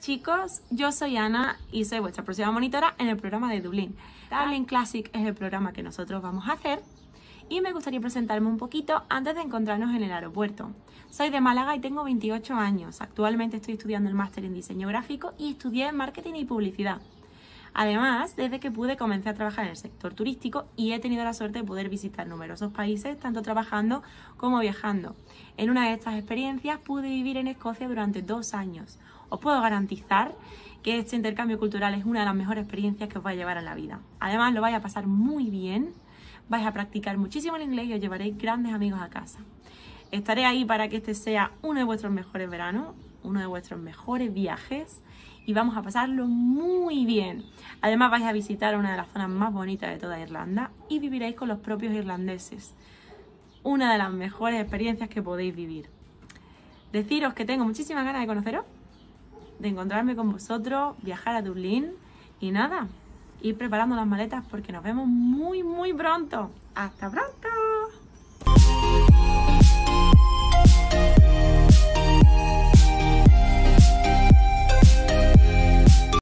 chicos, yo soy Ana y soy vuestra próxima monitora en el programa de Dublín. Dublin Classic es el programa que nosotros vamos a hacer y me gustaría presentarme un poquito antes de encontrarnos en el aeropuerto. Soy de Málaga y tengo 28 años. Actualmente estoy estudiando el máster en diseño gráfico y estudié marketing y publicidad. Además, desde que pude comencé a trabajar en el sector turístico y he tenido la suerte de poder visitar numerosos países, tanto trabajando como viajando. En una de estas experiencias pude vivir en Escocia durante dos años. Os puedo garantizar que este intercambio cultural es una de las mejores experiencias que os va a llevar a la vida. Además, lo vais a pasar muy bien, vais a practicar muchísimo el inglés y os llevaréis grandes amigos a casa. Estaré ahí para que este sea uno de vuestros mejores veranos uno de vuestros mejores viajes y vamos a pasarlo muy bien. Además vais a visitar una de las zonas más bonitas de toda Irlanda y viviréis con los propios irlandeses. Una de las mejores experiencias que podéis vivir. Deciros que tengo muchísimas ganas de conoceros, de encontrarme con vosotros, viajar a Dublín y nada, ir preparando las maletas porque nos vemos muy muy pronto. ¡Hasta pronto!